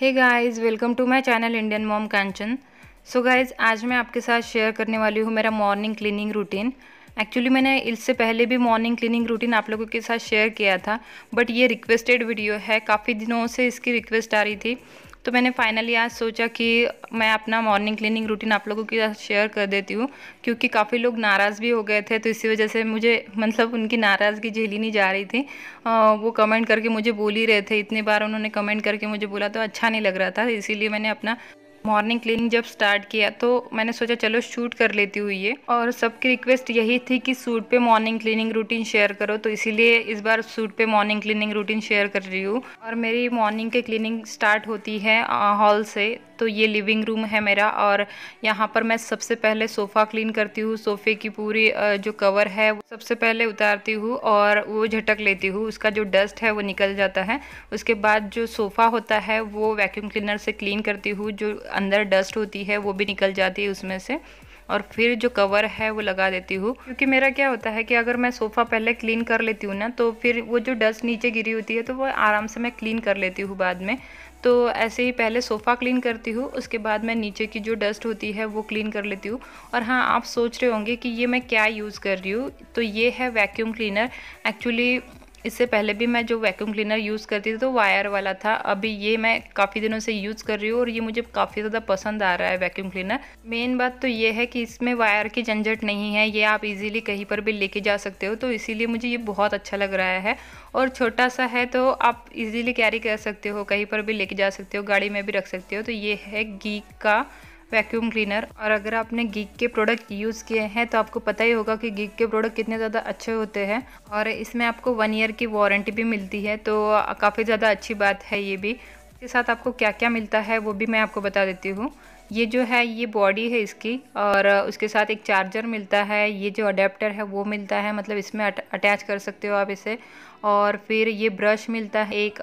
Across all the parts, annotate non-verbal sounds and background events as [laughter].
hey guys welcome to my channel Indian mom Kanchan so guys आज मैं आपके साथ शेयर करने वाली हूँ मेरा मॉर्निंग क्लीनिंग रूटीन एक्चुअली मैंने इससे पहले भी मॉर्निंग क्लीनिंग रूटीन आप लोगों के साथ शेयर किया था बट ये रिक्वेस्टेड वीडियो है काफ़ी दिनों से इसकी रिक्वेस्ट आ रही थी तो मैंने फाइनली आज सोचा कि मैं अपना मॉर्निंग क्लीनिंग रूटीन आप लोगों के साथ शेयर कर देती हूँ क्योंकि काफ़ी लोग नाराज़ भी हो गए थे तो इसी वजह से मुझे मतलब उनकी नाराज़गी झेली नहीं जा रही थी आ, वो कमेंट करके मुझे बोल ही रहे थे इतनी बार उन्होंने कमेंट करके मुझे बोला तो अच्छा नहीं लग रहा था इसीलिए मैंने अपना मॉर्निंग क्लीनिंग जब स्टार्ट किया तो मैंने सोचा चलो शूट कर लेती हुई ये और सबकी रिक्वेस्ट यही थी कि सूट पे मॉर्निंग क्लीनिंग रूटीन शेयर करो तो इसीलिए इस बार सूट पे मॉर्निंग क्लीनिंग रूटीन शेयर कर रही हूँ और मेरी मॉर्निंग की क्लीनिंग स्टार्ट होती है हॉल से तो ये लिविंग रूम है मेरा और यहाँ पर मैं सबसे पहले सोफ़ा क्लीन करती हूँ सोफ़े की पूरी जो कवर है वो सबसे पहले उतारती हूँ और वो झटक लेती हूँ उसका जो डस्ट है वो निकल जाता है उसके बाद जो सोफ़ा होता है वो वैक्यूम क्लीनर से क्लीन करती हूँ जो अंदर डस्ट होती है वो भी निकल जाती है उसमें से और फिर जो कवर है वो लगा देती हूँ क्योंकि मेरा क्या होता है कि अगर मैं सोफ़ा पहले क्लीन कर लेती हूँ ना तो फिर वो जो डस्ट नीचे गिरी होती है तो वो आराम से मैं क्लीन कर लेती हूँ बाद में तो ऐसे ही पहले सोफ़ा क्लीन करती हूँ उसके बाद मैं नीचे की जो डस्ट होती है वो क्लीन कर लेती हूँ और हाँ आप सोच रहे होंगे कि ये मैं क्या यूज़ कर रही हूँ तो ये है वैक्यूम क्लीनर एक्चुअली इससे पहले भी मैं जो वैक्यूम क्लीनर यूज़ करती थी तो वायर वाला था अभी ये मैं काफ़ी दिनों से यूज़ कर रही हूँ और ये मुझे काफ़ी ज़्यादा पसंद आ रहा है वैक्यूम क्लीनर मेन बात तो ये है कि इसमें वायर की झंझट नहीं है ये आप इजीली कहीं पर भी लेके जा सकते हो तो इसीलिए मुझे ये बहुत अच्छा लग रहा है और छोटा सा है तो आप इजीली कैरी कर सकते हो कहीं पर भी लेके जा सकते हो गाड़ी में भी रख सकते हो तो ये है घी का वैक्यूम क्लीनर और अगर आपने गीक के प्रोडक्ट यूज़ किए हैं तो आपको पता ही होगा कि गीक के प्रोडक्ट कितने ज़्यादा अच्छे होते हैं और इसमें आपको वन ईयर की वारंटी भी मिलती है तो काफ़ी ज़्यादा अच्छी बात है ये भी इसके साथ आपको क्या क्या मिलता है वो भी मैं आपको बता देती हूँ ये जो है ये बॉडी है इसकी और उसके साथ एक चार्जर मिलता है ये जो अडेप्टर है वो मिलता है मतलब इसमें अटैच कर सकते हो आप इसे और फिर ये ब्रश मिलता है एक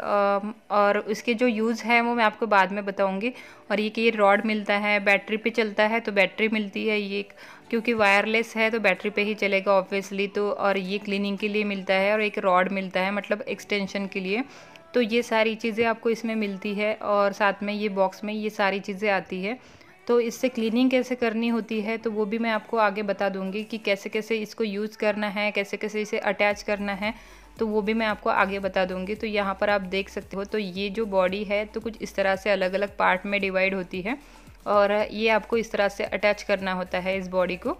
और उसके जो यूज़ है वो मैं आपको बाद में बताऊँगी और ये कि ये रॉड मिलता है बैटरी पे चलता है तो बैटरी मिलती है ये क्योंकि वायरलेस है तो बैटरी पे ही चलेगा ऑब्वियसली तो और ये क्लीनिंग के लिए मिलता है और एक रॉड मिलता है मतलब एक्सटेंशन के लिए तो ये सारी चीज़ें आपको इसमें मिलती है और साथ में ये बॉक्स में ये सारी चीज़ें आती है तो इससे क्लीनिंग कैसे करनी होती है तो वो भी मैं आपको आगे बता दूंगी कि कैसे कैसे इसको यूज़ करना है कैसे कैसे इसे अटैच करना है तो वो भी मैं आपको आगे बता दूंगी तो यहाँ पर आप देख सकते हो तो ये जो बॉडी है तो कुछ इस तरह से अलग अलग पार्ट में डिवाइड होती है और ये आपको इस तरह से अटैच करना होता है इस बॉडी को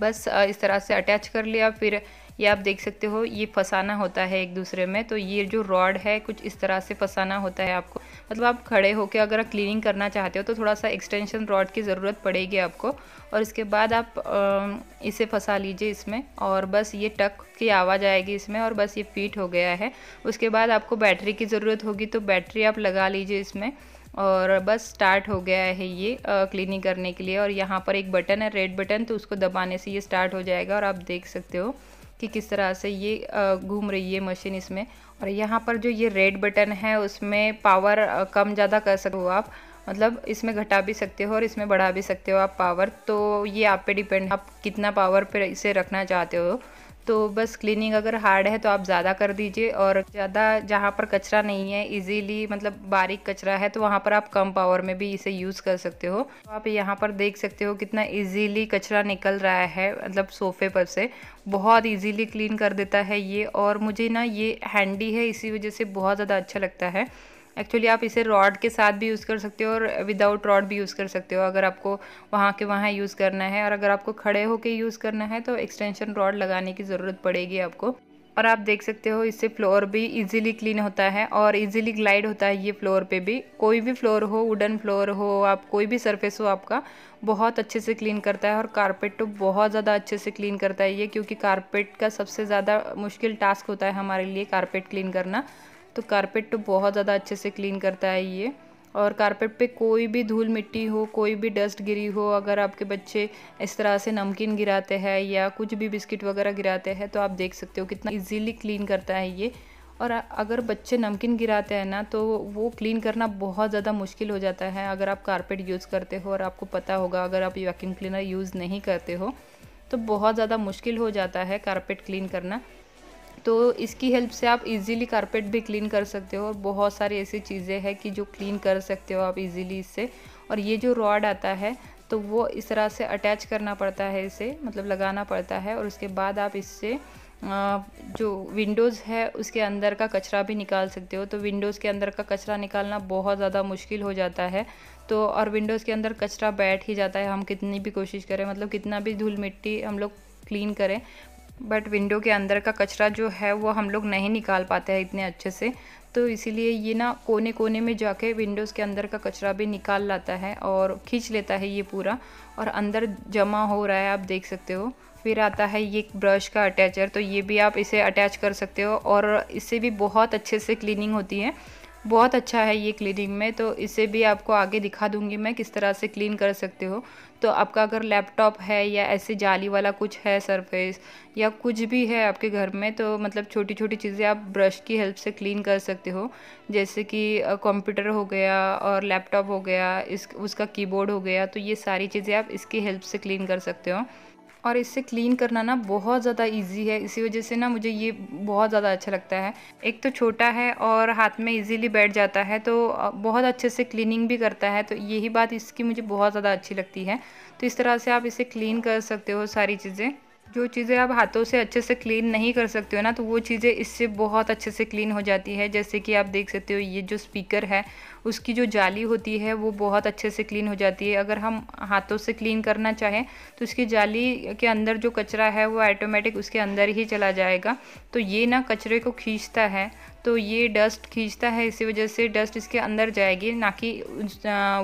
बस इस तरह से अटैच कर लिया फिर ये आप देख सकते हो ये फंसाना होता है एक दूसरे में तो ये जो रॉड है कुछ इस तरह से फंसाना होता है आपको मतलब आप खड़े होकर अगर आप क्लीनिंग करना चाहते हो तो थोड़ा सा एक्सटेंशन रॉड की ज़रूरत पड़ेगी आपको और इसके बाद आप इसे फंसा लीजिए इसमें और बस ये टक की आवाज़ आएगी इसमें और बस ये फिट हो गया है उसके बाद आपको बैटरी की ज़रूरत होगी तो बैटरी आप लगा लीजिए इसमें और बस स्टार्ट हो गया है ये क्लीनिंग करने के लिए और यहाँ पर एक बटन है रेड बटन तो उसको दबाने से ये स्टार्ट हो जाएगा और आप देख सकते हो कि किस तरह से ये घूम रही है मशीन इसमें और यहाँ पर जो ये रेड बटन है उसमें पावर कम ज़्यादा कर सको आप मतलब इसमें घटा भी सकते हो और इसमें बढ़ा भी सकते हो आप पावर तो ये आप पे डिपेंड आप कितना पावर पे इसे रखना चाहते हो तो बस क्लीनिंग अगर हार्ड है तो आप ज़्यादा कर दीजिए और ज़्यादा जहाँ पर कचरा नहीं है इजीली मतलब बारीक कचरा है तो वहाँ पर आप कम पावर में भी इसे यूज़ कर सकते हो तो आप यहाँ पर देख सकते हो कितना इजीली कचरा निकल रहा है मतलब सोफ़े पर से बहुत इजीली क्लीन कर देता है ये और मुझे ना ये हैंडी है इसी वजह से बहुत ज़्यादा अच्छा लगता है एक्चुअली आप इसे रॉड के साथ भी यूज़ कर सकते हो और विदाउट रॉड भी यूज़ कर सकते हो अगर आपको वहाँ के वहाँ यूज़ करना है और अगर आपको खड़े होकर यूज़ करना है तो एक्सटेंशन रॉड लगाने की ज़रूरत पड़ेगी आपको और आप देख सकते हो इससे फ्लोर भी इजीली क्लीन होता है और इजीली ग्लाइड होता है ये फ्लोर पे भी कोई भी फ्लोर हो वुडन फ्लोर हो आप कोई भी सरफेस हो आपका बहुत अच्छे से क्लीन करता है और कारपेट तो बहुत ज़्यादा अच्छे से क्लीन करता है ये क्योंकि कारपेट का सबसे ज़्यादा मुश्किल टास्क होता है हमारे लिए कारपेट क्लीन करना तो कारपेट तो बहुत ज़्यादा अच्छे से क्लीन करता है ये और कारपेट पे कोई भी धूल मिट्टी हो कोई भी डस्ट गिरी हो अगर आपके बच्चे इस तरह से नमकीन गिराते हैं या कुछ भी बिस्किट वगैरह गिराते हैं तो आप देख सकते हो कितना इजीली क्लीन करता है ये और अगर बच्चे नमकीन गिराते हैं ना तो वो क्लीन करना बहुत ज़्यादा मुश्किल हो जाता है अगर आप कारपेट यूज़ करते हो और आपको पता होगा अगर आप वैक्यूम क्लीनर यूज़ नहीं करते हो तो बहुत ज़्यादा मुश्किल हो जाता है कारपेट क्लीन करना तो इसकी हेल्प से आप इजीली कारपेट भी क्लीन कर सकते हो और बहुत सारी ऐसी चीज़ें हैं कि जो क्लीन कर सकते हो आप इजीली इससे और ये जो रॉड आता है तो वो इस तरह से अटैच करना पड़ता है इसे मतलब लगाना पड़ता है और उसके बाद आप इससे जो विंडोज़ है उसके अंदर का कचरा भी निकाल सकते हो तो विंडोज़ के अंदर का कचरा निकालना बहुत ज़्यादा मुश्किल हो जाता है तो और विंडोज़ के अंदर कचरा बैठ ही जाता है हम कितनी भी कोशिश करें मतलब कितना भी धूल मिट्टी हम लोग क्लीन करें बट विंडो के अंदर का कचरा जो है वो हम लोग नहीं निकाल पाते हैं इतने अच्छे से तो इसीलिए ये ना कोने कोने में जाके विंडोज़ के अंदर का कचरा भी निकाल लाता है और खींच लेता है ये पूरा और अंदर जमा हो रहा है आप देख सकते हो फिर आता है ये ब्रश का अटैचर तो ये भी आप इसे अटैच कर सकते हो और इससे भी बहुत अच्छे से क्लीनिंग होती है बहुत अच्छा है ये क्लीनिंग में तो इसे भी आपको आगे दिखा दूँगी मैं किस तरह से क्लीन कर सकते हो तो आपका अगर लैपटॉप है या ऐसे जाली वाला कुछ है सरफेस या कुछ भी है आपके घर में तो मतलब छोटी छोटी चीज़ें आप ब्रश की हेल्प से क्लीन कर सकते हो जैसे कि कंप्यूटर हो गया और लैपटॉप हो गया इस उसका कीबोर्ड हो गया तो ये सारी चीज़ें आप इसकी हेल्प से क्लीन कर सकते हो और इससे क्लीन करना ना बहुत ज़्यादा इजी है इसी वजह से ना मुझे ये बहुत ज़्यादा अच्छा लगता है एक तो छोटा है और हाथ में इजीली बैठ जाता है तो बहुत अच्छे से क्लीनिंग भी करता है तो यही बात इसकी मुझे बहुत ज़्यादा अच्छी लगती है तो इस तरह से आप इसे क्लीन कर सकते हो सारी चीज़ें जो चीज़ें आप हाथों से अच्छे से क्लीन नहीं कर सकते हो ना तो वो चीज़ें इससे बहुत अच्छे से क्लीन हो जाती है जैसे कि आप देख सकते हो ये जो स्पीकर है उसकी जो जाली होती है वो बहुत अच्छे से क्लीन हो जाती है अगर हम हाथों से क्लीन करना चाहें तो उसकी जाली के अंदर जो कचरा है वो ऑटोमेटिक उसके अंदर ही चला जाएगा तो ये ना कचरे को खींचता है तो ये डस्ट खींचता है इसी वजह से डस्ट इसके अंदर जाएगी ना कि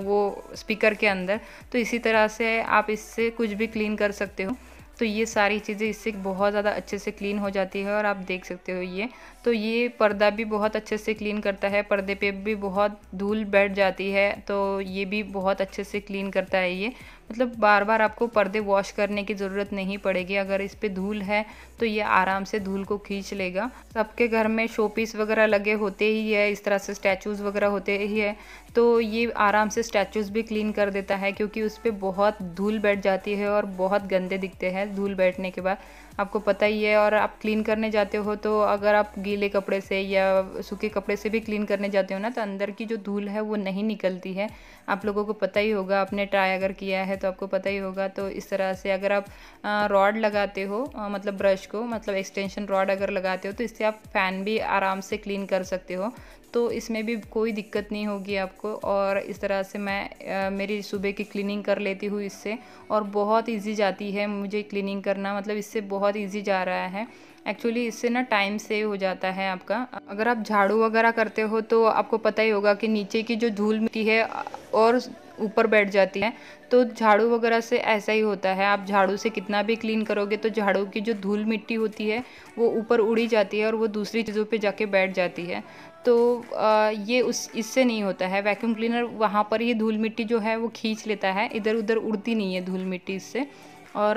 वो स्पीकर के अंदर तो इसी तरह से आप इससे कुछ भी क्लीन कर सकते हो तो ये सारी चीज़ें इससे बहुत ज़्यादा अच्छे से क्लीन हो जाती है और आप देख सकते हो ये तो ये पर्दा भी बहुत अच्छे से क्लीन करता है पर्दे पे भी बहुत धूल बैठ जाती है तो ये भी बहुत अच्छे से क्लीन करता है ये मतलब बार बार आपको पर्दे वॉश करने की ज़रूरत नहीं पड़ेगी अगर इस पर धूल है तो ये आराम से धूल को खींच लेगा सबके घर में शो पीस वगैरह लगे होते ही है इस तरह से स्टैचूज़ वगैरह होते ही है तो ये आराम से स्टैचूज़ भी क्लीन कर देता है क्योंकि उस पर बहुत धूल बैठ जाती है और बहुत गंदे दिखते हैं धूल बैठने के बाद आपको पता ही है और आप क्लीन करने जाते हो तो अगर आप गीले कपड़े से या सूखे कपड़े से भी क्लीन करने जाते हो ना तो अंदर की जो धूल है वो नहीं निकलती है आप लोगों को पता ही होगा आपने ट्राई अगर किया है तो आपको पता ही होगा तो इस तरह से अगर आप रॉड लगाते हो मतलब ब्रश को मतलब एक्सटेंशन रॉड अगर लगाते हो तो इससे आप फ़ैन भी आराम से क्लीन कर सकते हो तो इसमें भी कोई दिक्कत नहीं होगी आपको और इस तरह से मैं मेरी सुबह की क्लीनिंग कर लेती हूँ इससे और बहुत ईजी जाती है मुझे क्लीनिंग करना मतलब इससे बहुत ईजी जा रहा है एक्चुअली इससे ना टाइम सेव हो जाता है आपका अगर आप झाड़ू वगैरह करते हो तो आपको पता ही होगा कि नीचे की जो धूल मिलती है और ऊपर बैठ जाती है तो झाड़ू वगैरह से ऐसा ही होता है आप झाड़ू से कितना भी क्लीन करोगे तो झाड़ू की जो धूल मिट्टी होती है वो ऊपर उड़ी जाती है और वो दूसरी चीज़ों पे जाके बैठ जाती है तो आ, ये उस इससे नहीं होता है वैक्यूम क्लीनर वहाँ पर ही धूल मिट्टी जो है वो खींच लेता है इधर उधर उड़ती नहीं है धूल मिट्टी इससे और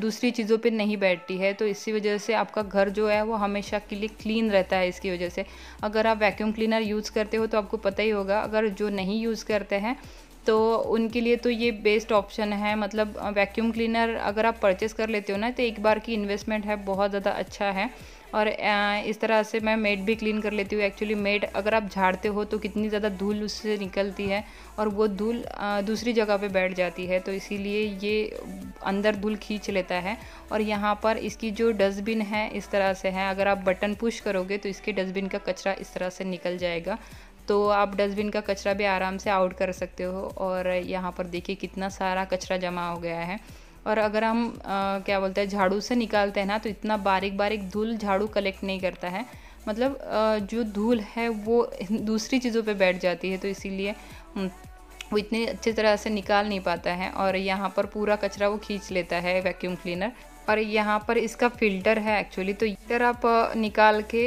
दूसरी चीज़ों पे नहीं बैठती है तो इसी वजह से आपका घर जो है वो हमेशा के लिए क्लीन रहता है इसकी वजह से अगर आप वैक्यूम क्लीनर यूज़ करते हो तो आपको पता ही होगा अगर जो नहीं यूज़ करते हैं तो उनके लिए तो ये बेस्ट ऑप्शन है मतलब वैक्यूम क्लीनर अगर आप परचेस कर लेते हो ना तो एक बार की इन्वेस्टमेंट है बहुत ज़्यादा अच्छा है और इस तरह से मैं मेड भी क्लीन कर लेती हूँ एक्चुअली मेड अगर आप झाड़ते हो तो कितनी ज़्यादा धूल उससे निकलती है और वो धूल दूसरी जगह पे बैठ जाती है तो इसीलिए ये अंदर धूल खींच लेता है और यहाँ पर इसकी जो डस्टबिन है इस तरह से है अगर आप बटन पुश करोगे तो इसके डस्टबिन का कचरा इस तरह से निकल जाएगा तो आप डस्टबिन का कचरा भी आराम से आउट कर सकते हो और यहाँ पर देखिए कितना सारा कचरा जमा हो गया है और अगर हम आ, क्या बोलते हैं झाड़ू से निकालते हैं ना तो इतना बारीक बारीक धूल झाड़ू कलेक्ट नहीं करता है मतलब आ, जो धूल है वो [laughs] दूसरी चीज़ों पे बैठ जाती है तो इसीलिए वो इतनी अच्छी तरह से निकाल नहीं पाता है और यहाँ पर पूरा कचरा वो खींच लेता है वैक्यूम क्लीनर और यहाँ पर इसका फ़िल्टर है एक्चुअली तो इधर आप निकाल के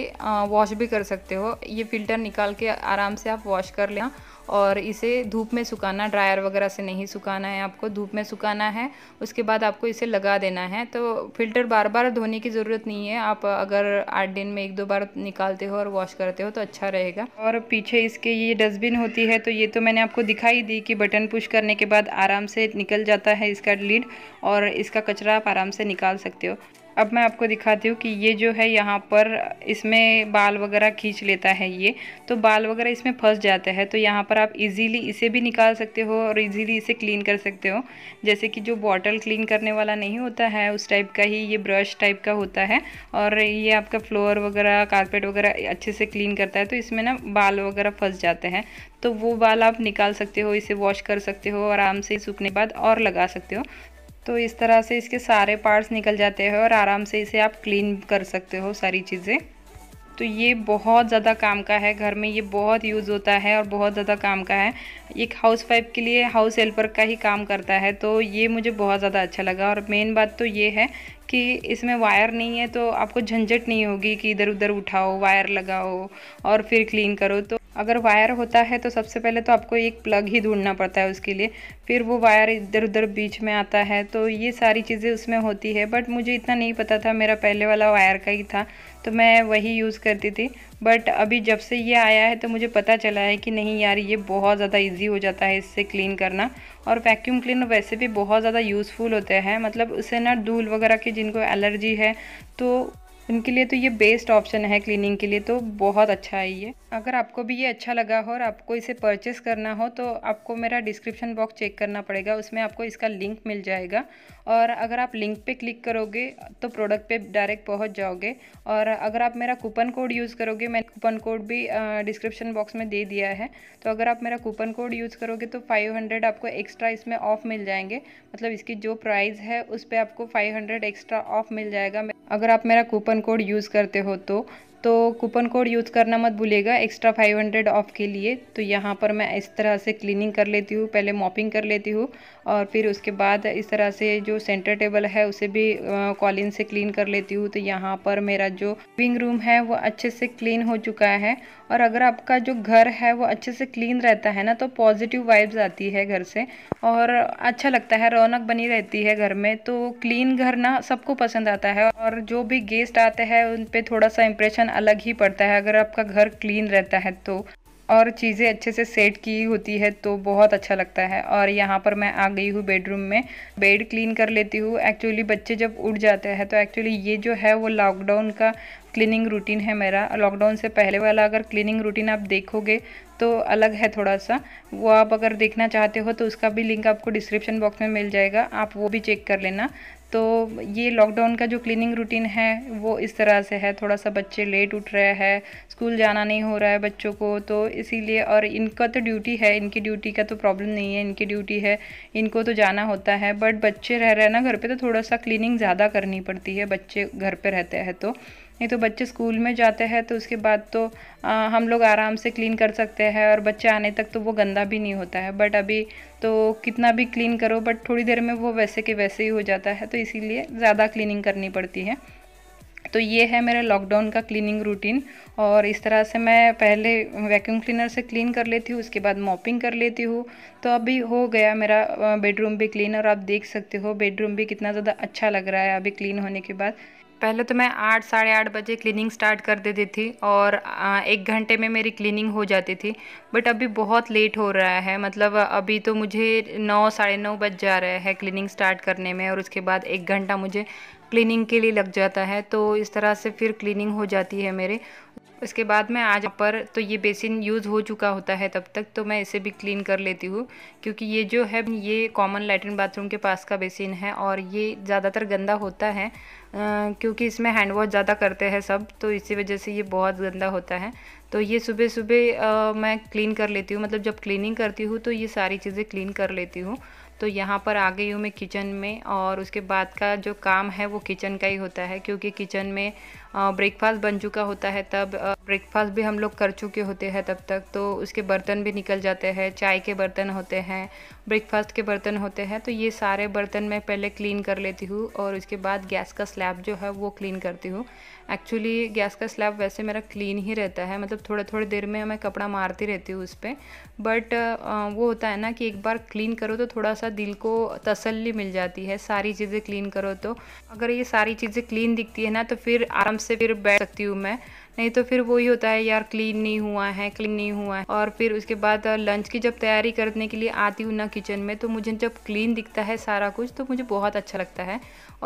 वॉश भी कर सकते हो ये फ़िल्टर निकाल के आराम से आप वॉश कर लेना और इसे धूप में सुखाना ड्रायर वगैरह से नहीं सुखाना है आपको धूप में सुखाना है उसके बाद आपको इसे लगा देना है तो फिल्टर बार बार धोने की ज़रूरत नहीं है आप अगर आठ दिन में एक दो बार निकालते हो और वॉश करते हो तो अच्छा रहेगा और पीछे इसके ये डस्टबिन होती है तो ये तो मैंने आपको दिखाई दी कि बटन पुश करने के बाद आराम से निकल जाता है इसका लीड और इसका कचरा आप आराम से निकाल सकते हो अब मैं आपको दिखाती हूँ कि ये जो है यहाँ पर इसमें बाल वगैरह खींच लेता है ये तो बाल वगैरह इसमें फंस जाता है तो यहाँ पर आप इजीली इसे भी निकाल सकते हो और इजीली इसे क्लीन कर सकते हो जैसे कि जो बॉटल क्लीन करने वाला नहीं होता है उस टाइप का ही ये ब्रश टाइप का होता है और ये आपका फ्लोर वगैरह कारपेट वगैरह अच्छे से क्लीन करता है तो इसमें ना बाल वगैरह फंस जाते हैं तो वो बाल आप निकाल सकते हो इसे वॉश कर सकते हो आराम से सूखने बाद और लगा सकते हो तो इस तरह से इसके सारे पार्ट्स निकल जाते हैं और आराम से इसे आप क्लीन कर सकते हो सारी चीज़ें तो ये बहुत ज़्यादा काम का है घर में ये बहुत यूज़ होता है और बहुत ज़्यादा काम का है एक हाउस वाइफ के लिए हाउस हेल्पर का ही काम करता है तो ये मुझे बहुत ज़्यादा अच्छा लगा और मेन बात तो ये है कि इसमें वायर नहीं है तो आपको झंझट नहीं होगी कि इधर उधर उठाओ वायर लगाओ और फिर क्लीन करो तो अगर वायर होता है तो सबसे पहले तो आपको एक प्लग ही ढूंढना पड़ता है उसके लिए फिर वो वायर इधर उधर बीच में आता है तो ये सारी चीज़ें उसमें होती है बट मुझे इतना नहीं पता था मेरा पहले वाला वायर का ही था तो मैं वही यूज़ करती थी बट अभी जब से ये आया है तो मुझे पता चला है कि नहीं यार ये बहुत ज़्यादा ईज़ी हो जाता है इससे क्लीन करना और वैक्यूम क्लीनर वैसे भी बहुत ज़्यादा यूज़फुल होते हैं मतलब उससे ना धूल वगैरह की जिनको एलर्जी है तो उनके लिए तो ये बेस्ट ऑप्शन है क्लीनिंग के लिए तो बहुत अच्छा है ये अगर आपको भी ये अच्छा लगा हो और आपको इसे परचेस करना हो तो आपको मेरा डिस्क्रिप्शन बॉक्स चेक करना पड़ेगा उसमें आपको इसका लिंक मिल जाएगा और अगर आप लिंक पे क्लिक करोगे तो प्रोडक्ट पे डायरेक्ट पहुंच जाओगे और अगर आप मेरा कूपन कोड यूज़ करोगे मैंने कूपन कोड भी डिस्क्रिप्शन बॉक्स में दे दिया है तो अगर आप मेरा कूपन कोड यूज़ करोगे तो 500 आपको एक्स्ट्रा इसमें ऑफ़ मिल जाएंगे मतलब इसकी जो प्राइस है उस पर आपको 500 एक्स्ट्रा ऑफ़ मिल जाएगा अगर आप मेरा कूपन कोड यूज़ करते हो तो तो कूपन कोड यूज़ करना मत भूलेगा एक्स्ट्रा 500 ऑफ़ के लिए तो यहाँ पर मैं इस तरह से क्लीनिंग कर लेती हूँ पहले मॉपिंग कर लेती हूँ और फिर उसके बाद इस तरह से जो सेंटर टेबल है उसे भी कॉलिन से क्लीन कर लेती हूँ तो यहाँ पर मेरा जो लिविंग रूम है वो अच्छे से क्लीन हो चुका है और अगर आपका जो घर है वो अच्छे से क्लीन रहता है ना तो पॉजिटिव वाइब्स आती है घर से और अच्छा लगता है रौनक बनी रहती है घर में तो क्लीन घर ना सबको पसंद आता है और जो भी गेस्ट आते हैं उन पर थोड़ा सा इम्प्रेशन अलग ही पड़ता है अगर आपका घर क्लीन रहता है तो और चीज़ें अच्छे से सेट की होती है तो बहुत अच्छा लगता है और यहाँ पर मैं आ गई हूँ बेडरूम में बेड क्लीन कर लेती हूँ एक्चुअली बच्चे जब उठ जाते हैं तो एक्चुअली ये जो है वो लॉकडाउन का क्लीनिंग रूटीन है मेरा लॉकडाउन से पहले वाला अगर क्लीनिंग रूटीन आप देखोगे तो अलग है थोड़ा सा वो आप अगर देखना चाहते हो तो उसका भी लिंक आपको डिस्क्रिप्शन बॉक्स में मिल जाएगा आप वो भी चेक कर लेना तो ये लॉकडाउन का जो क्लीनिंग रूटीन है वो इस तरह से है थोड़ा सा बच्चे लेट उठ रहे हैं स्कूल जाना नहीं हो रहा है बच्चों को तो इसीलिए और इनका तो ड्यूटी है इनकी ड्यूटी का तो प्रॉब्लम नहीं है इनकी ड्यूटी है इनको तो जाना होता है बट बच्चे रह रहे हैं ना घर पे तो थोड़ा सा क्लीनिंग ज़्यादा करनी पड़ती है बच्चे घर पे रहते हैं तो नहीं तो बच्चे स्कूल में जाते हैं तो उसके बाद तो आ, हम लोग आराम से क्लीन कर सकते हैं और बच्चे आने तक तो वो गंदा भी नहीं होता है बट अभी तो कितना भी क्लीन करो बट थोड़ी देर में वो वैसे के वैसे ही हो जाता है तो इसीलिए ज़्यादा क्लीनिंग करनी पड़ती है तो ये है मेरा लॉकडाउन का क्लीनिंग रूटीन और इस तरह से मैं पहले वैक्यूम क्लीनर से क्लीन कर लेती हूँ उसके बाद मॉपिंग कर लेती हूँ तो अभी हो गया मेरा बेडरूम भी क्लीन और आप देख सकते हो बेडरूम भी कितना ज़्यादा अच्छा लग रहा है अभी क्लीन होने के बाद पहले तो मैं आठ साढ़े आठ बजे क्लीनिंग स्टार्ट कर देती थी और एक घंटे में मेरी क्लीनिंग हो जाती थी बट अभी बहुत लेट हो रहा है मतलब अभी तो मुझे नौ साढ़े नौ बज जा रहा है क्लीनिंग स्टार्ट करने में और उसके बाद एक घंटा मुझे क्लीनिंग के लिए लग जाता है तो इस तरह से फिर क्लीनिंग हो जाती है मेरे उसके बाद मैं आज पर तो ये बेसिन यूज़ हो चुका होता है तब तक तो मैं इसे भी क्लीन कर लेती हूँ क्योंकि ये जो है ये कॉमन लेटरिन बाथरूम के पास का बेसिन है और ये ज़्यादातर गंदा होता है आ, क्योंकि इसमें हैंड वॉश ज़्यादा करते हैं सब तो इसी वजह से ये बहुत गंदा होता है तो ये सुबह सुबह मैं क्लीन कर लेती हूँ मतलब जब क्लीनिंग करती हूँ तो ये सारी चीज़ें क्लीन कर लेती हूँ तो यहाँ पर आ गई हूँ मैं किचन में और उसके बाद का जो काम है वो किचन का ही होता है क्योंकि किचन में ब्रेकफास्ट बन चुका होता है तब ब्रेकफास्ट भी हम लोग कर चुके होते हैं तब तक तो उसके बर्तन भी निकल जाते हैं चाय के बर्तन होते हैं ब्रेकफास्ट के बर्तन होते हैं तो ये सारे बर्तन मैं पहले क्लीन कर लेती हूँ और उसके बाद गैस का स्लैब जो है वो क्लीन करती हूँ एक्चुअली गैस का स्लैब वैसे मेरा क्लीन ही रहता है मतलब थोड़ा थोड़ी देर में मैं कपड़ा मारती रहती हूँ उस पर बट वो होता है ना कि एक बार क्लीन करो तो थोड़ा सा दिल को तसल्ली मिल जाती है सारी चीज़ें क्लीन करो तो अगर ये सारी चीज़ें क्लीन दिखती है ना तो फिर आराम से फिर बैठ सकती हूँ मैं नहीं तो फिर वही होता है यार क्लीन नहीं हुआ है क्लीन नहीं हुआ है और फिर उसके बाद लंच की जब तैयारी करने के लिए आती हूँ ना किचन में तो मुझे जब क्लीन दिखता है सारा कुछ तो मुझे बहुत अच्छा लगता है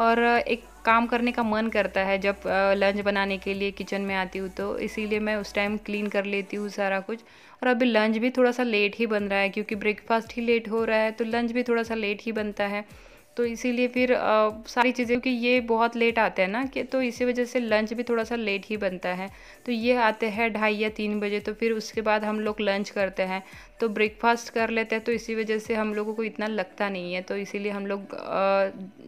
और एक काम करने का मन करता है जब लंच बनाने के लिए किचन में आती हूँ तो इसीलिए मैं उस टाइम क्लीन कर लेती हूँ सारा कुछ और अभी लंच भी थोड़ा सा लेट ही बन रहा है क्योंकि ब्रेकफास्ट ही लेट हो रहा है तो लंच भी थोड़ा सा लेट ही बनता है तो इसीलिए फिर आ, सारी चीज़ें क्योंकि ये बहुत लेट आते हैं ना कि तो इसी वजह से लंच भी थोड़ा सा लेट ही बनता है तो ये आते हैं ढाई या तीन बजे तो फिर उसके बाद हम लोग लंच करते हैं तो ब्रेकफास्ट कर लेते हैं तो इसी वजह से हम लोगों को इतना लगता नहीं है तो इसीलिए हम लोग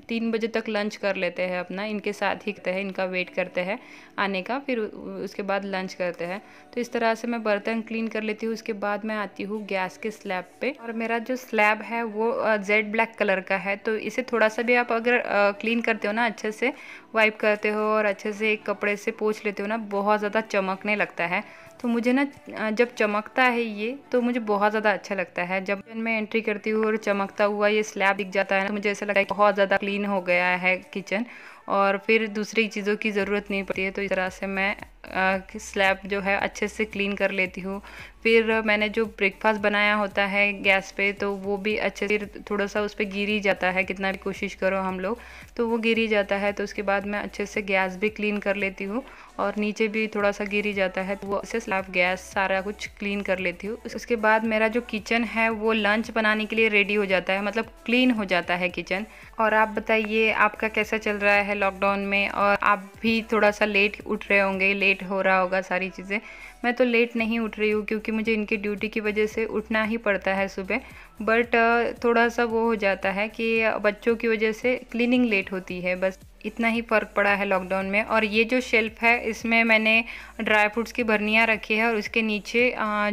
तीन बजे तक लंच कर लेते हैं अपना इनके साथ ही हैं इनका वेट करते हैं आने का फिर उसके बाद लंच करते हैं तो इस तरह से मैं बर्तन क्लीन कर लेती हूँ उसके बाद मैं आती हूँ गैस के स्लैब पर और मेरा जो स्लैब है वो जेड ब्लैक कलर का है तो इस इसे थोड़ा सा भी आप अगर क्लीन करते हो ना अच्छे से वाइप करते हो और अच्छे से एक कपड़े से पोछ लेते हो ना बहुत ज़्यादा चमकने लगता है तो मुझे ना जब चमकता है ये तो मुझे बहुत ज़्यादा अच्छा लगता है जब मैं एंट्री करती हूँ और चमकता हुआ ये स्लैब दिख जाता है ना तो मुझे ऐसा लगता है बहुत ज़्यादा क्लीन हो गया है किचन और फिर दूसरी चीज़ों की ज़रूरत नहीं पड़ती है तो इस तरह से मैं स्लैब जो है अच्छे से क्लीन कर लेती हूँ फिर मैंने जो ब्रेकफास्ट बनाया होता है गैस पे तो वो भी अच्छे से थोड़ा सा उस पर गिर ही जाता है कितना भी कोशिश करो हम लोग तो वो गिर ही जाता है तो उसके बाद मैं अच्छे से गैस भी क्लीन कर लेती हूँ और नीचे भी थोड़ा सा गिर ही जाता है तो वो उसे स्लैब गैस सारा कुछ क्लीन कर लेती हूँ उसके बाद मेरा जो किचन है वो लंच बनाने के लिए रेडी हो जाता है मतलब क्लीन हो जाता है किचन और आप बताइए आपका कैसा चल रहा है लॉकडाउन में और आप भी थोड़ा सा लेट उठ रहे होंगे लेट हो रहा होगा सारी चीज़ें मैं तो लेट नहीं उठ रही हूँ क्योंकि मुझे इनकी ड्यूटी की वजह से उठना ही पड़ता है सुबह बट थोड़ा सा वो हो जाता है कि बच्चों की वजह से क्लीनिंग लेट होती है बस इतना ही फ़र्क पड़ा है लॉकडाउन में और ये जो शेल्फ़ है इसमें मैंने ड्राई फ्रूट्स की भरनियाँ रखी है और उसके नीचे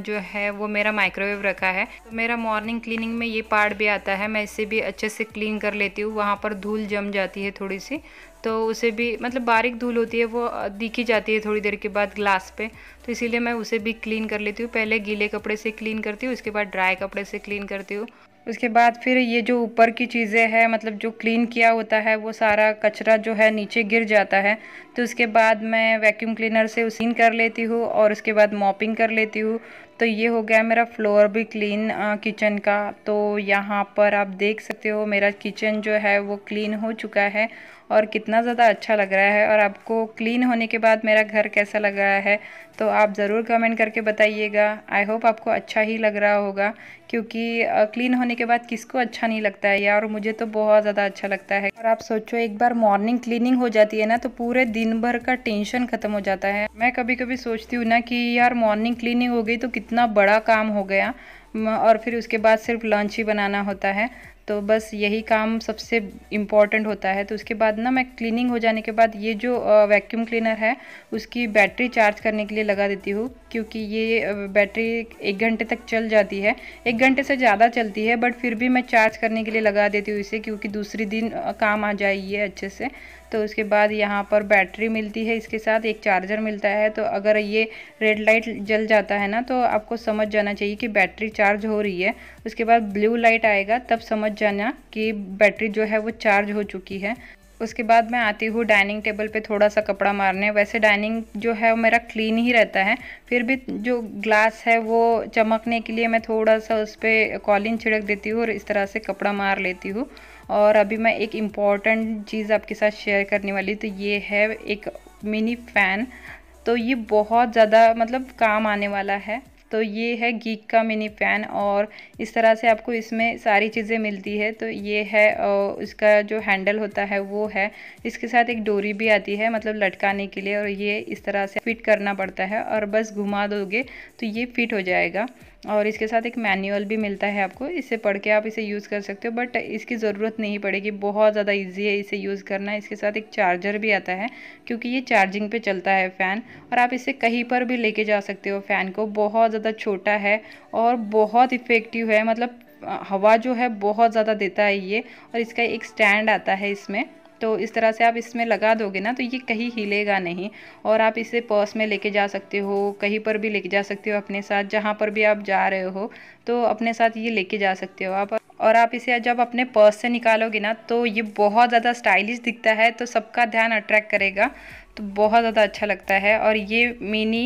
जो है वो मेरा माइक्रोवेव रखा है तो मेरा मॉर्निंग क्लीनिंग में ये पार्ट भी आता है मैं इसे भी अच्छे से क्लीन कर लेती हूँ वहाँ पर धूल जम जाती है थोड़ी सी तो उसे भी मतलब बारीक धूल होती है वो दिखी जाती है थोड़ी देर के बाद ग्लास पे तो इसीलिए मैं उसे भी क्लीन कर लेती हूँ पहले गीले कपड़े से क्लीन करती हूँ उसके बाद ड्राई कपड़े से क्लीन करती हूँ उसके बाद फिर ये जो ऊपर की चीज़ें हैं मतलब जो क्लीन किया होता है वो सारा कचरा जो है नीचे गिर जाता है तो उसके बाद मैं वैक्यूम क्लीनर से उसीन कर लेती हूँ और उसके बाद मॉपिंग कर लेती हूँ तो ये हो गया मेरा फ्लोर भी क्लीन किचन का तो यहाँ पर आप देख सकते हो मेरा किचन जो है वो क्लीन हो चुका है और कितना ज़्यादा अच्छा लग रहा है और आपको क्लीन होने के बाद मेरा घर कैसा लग रहा है तो आप ज़रूर कमेंट करके बताइएगा आई होप आपको अच्छा ही लग रहा होगा क्योंकि क्लीन होने के बाद किसको अच्छा नहीं लगता है यार मुझे तो बहुत ज़्यादा अच्छा लगता है और आप सोचो एक बार मॉर्निंग क्लीनिंग हो जाती है ना तो पूरे दिन भर का टेंशन ख़त्म हो जाता है मैं कभी कभी सोचती हूँ ना कि यार मॉर्निंग क्लीनिंग हो गई तो कितना बड़ा काम हो गया और फिर उसके बाद सिर्फ लंच ही बनाना होता है तो बस यही काम सबसे इम्पॉर्टेंट होता है तो उसके बाद ना मैं क्लीनिंग हो जाने के बाद ये जो वैक्यूम क्लीनर है उसकी बैटरी चार्ज करने के लिए लगा देती हूँ क्योंकि ये बैटरी एक घंटे तक चल जाती है एक घंटे से ज़्यादा चलती है बट फिर भी मैं चार्ज करने के लिए लगा देती हूँ इसे क्योंकि दूसरे दिन काम आ जाए ये अच्छे से तो उसके बाद यहाँ पर बैटरी मिलती है इसके साथ एक चार्जर मिलता है तो अगर ये रेड लाइट जल जाता है ना तो आपको समझ जाना चाहिए कि बैटरी चार्ज हो रही है उसके बाद ब्लू लाइट आएगा तब समझ जाना कि बैटरी जो है वो चार्ज हो चुकी है उसके बाद मैं आती हूँ डाइनिंग टेबल पे थोड़ा सा कपड़ा मारने वैसे डाइनिंग जो है वो मेरा क्लीन ही रहता है फिर भी जो ग्लास है वो चमकने के लिए मैं थोड़ा सा उस पर कॉलिन छिड़क देती हूँ और इस तरह से कपड़ा मार लेती हूँ और अभी मैं एक इम्पॉर्टेंट चीज़ आपके साथ शेयर करने वाली तो ये है एक मिनी फ़ैन तो ये बहुत ज़्यादा मतलब काम आने वाला है तो ये है गीक का मिनी फ़ैन और इस तरह से आपको इसमें सारी चीज़ें मिलती है तो ये है इसका जो हैंडल होता है वो है इसके साथ एक डोरी भी आती है मतलब लटकाने के लिए और ये इस तरह से फिट करना पड़ता है और बस घुमा दोगे तो ये फिट हो जाएगा और इसके साथ एक मैनुअल भी मिलता है आपको इसे पढ़ के आप इसे यूज़ कर सकते हो बट इसकी ज़रूरत नहीं पड़ेगी बहुत ज़्यादा इजी है इसे यूज़ करना इसके साथ एक चार्जर भी आता है क्योंकि ये चार्जिंग पे चलता है फ़ैन और आप इसे कहीं पर भी लेके जा सकते हो फ़ैन को बहुत ज़्यादा छोटा है और बहुत इफ़ेक्टिव है मतलब हवा जो है बहुत ज़्यादा देता है ये और इसका एक स्टैंड आता है इसमें तो इस तरह से आप इसमें लगा दोगे ना तो ये कहीं हिलेगा नहीं और आप इसे पर्स में लेके जा सकते हो कहीं पर भी लेके जा सकते हो अपने साथ जहाँ पर भी आप जा रहे हो तो अपने साथ ये लेके जा सकते हो आप और आप इसे जब अपने पर्स से निकालोगे ना तो ये बहुत ज़्यादा स्टाइलिश दिखता है तो सबका ध्यान अट्रैक्ट करेगा तो बहुत ज़्यादा अच्छा लगता है और ये मिनी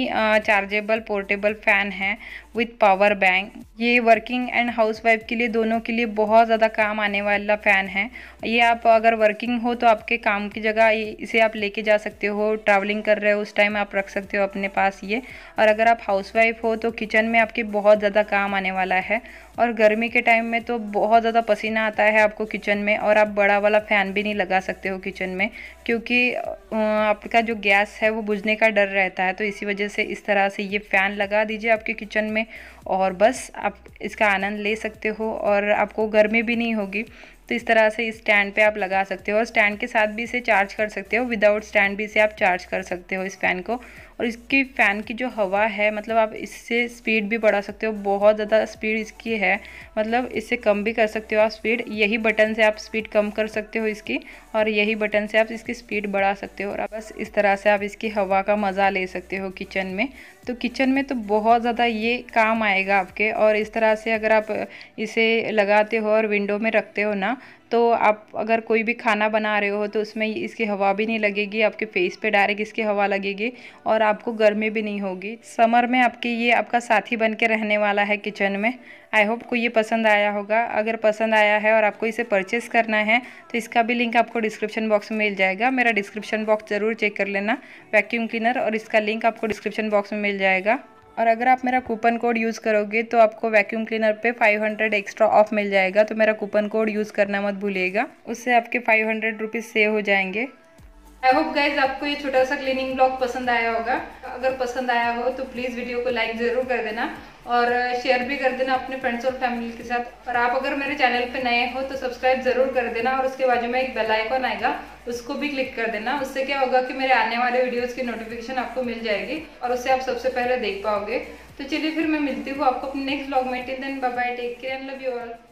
चार्जेबल पोर्टेबल फ़ैन है विथ पावर बैंक ये वर्किंग एंड हाउस वाइफ के लिए दोनों के लिए बहुत ज़्यादा काम आने वाला फ़ैन है ये आप अगर वर्किंग हो तो आपके काम की जगह इसे आप लेके जा सकते हो ट्रैवलिंग कर रहे हो उस टाइम आप रख सकते हो अपने पास ये और अगर आप हाउस वाइफ हो तो किचन में आपके बहुत ज़्यादा काम आने वाला है और गर्मी के टाइम में तो बहुत ज़्यादा पसीना आता है आपको किचन में और आप बड़ा वाला फ़ैन भी नहीं लगा सकते हो किचन में क्योंकि आपका जो गैस है वो बुझने का डर रहता है तो इसी वजह से इस तरह से ये फ़ैन लगा दीजिए आपके किचन में और बस आप इसका आनंद ले सकते हो और आपको गर्मी भी नहीं होगी तो इस तरह से इस स्टैंड पे आप लगा सकते हो और स्टैंड के साथ भी इसे चार्ज कर सकते हो विदाउट स्टैंड भी इसे आप चार्ज कर सकते हो इस फ़ैन को और इसके फ़ैन की जो हवा है मतलब आप इससे स्पीड भी बढ़ा सकते हो बहुत ज़्यादा स्पीड इसकी है मतलब इससे कम भी कर सकते हो आप स्पीड यही बटन से आप स्पीड कम कर सकते हो इसकी और यही बटन से आप इसकी स्पीड बढ़ा सकते हो और बस इस तरह से आप इसकी हवा का मज़ा ले सकते हो किचन में तो किचन में तो बहुत ज़्यादा ये काम आएगा आपके और इस तरह से अगर आप इसे लगाते हो और विंडो में रखते हो ना तो आप अगर कोई भी खाना बना रहे हो तो उसमें इसकी हवा भी नहीं लगेगी आपके फेस पे डायरेक्ट इसकी हवा लगेगी और आपको गर्मी भी नहीं होगी समर में आपके ये आपका साथी बन के रहने वाला है किचन में आई होप को ये पसंद आया होगा अगर पसंद आया है और आपको इसे परचेस करना है तो इसका भी लिंक आपको डिस्क्रिप्शन बॉक्स में मिल जाएगा मेरा डिस्क्रिप्शन बॉक्स ज़रूर चेक कर लेना वैक्यूम क्लीनर और इसका लिंक आपको डिस्क्रिप्शन बॉक्स में मिल जाएगा और अगर आप मेरा कूपन कोड यूज़ करोगे तो आपको वैक्यूम क्लीनर पे 500 एक्स्ट्रा ऑफ मिल जाएगा तो मेरा कूपन कोड यूज़ करना मत भूलिएगा उससे आपके 500 हंड्रेड सेव हो जाएंगे आई होप गाइज आपको ये छोटा सा क्लीनिंग ब्लॉग पसंद आया होगा अगर पसंद आया हो तो प्लीज़ वीडियो को लाइक ज़रूर कर देना और शेयर भी कर देना अपने फ्रेंड्स और फैमिली के साथ और आप अगर मेरे चैनल पे नए हो तो सब्सक्राइब जरूर कर देना और उसके बाजू में एक बेल आइकन आएगा उसको भी क्लिक कर देना उससे क्या होगा कि मेरे आने वाले वीडियोस की नोटिफिकेशन आपको मिल जाएगी और उससे आप सबसे पहले देख पाओगे तो चलिए फिर मैं मिलती हूँ आपको अपने नेक्स्ट ब्लॉग में till then bye take care and love you all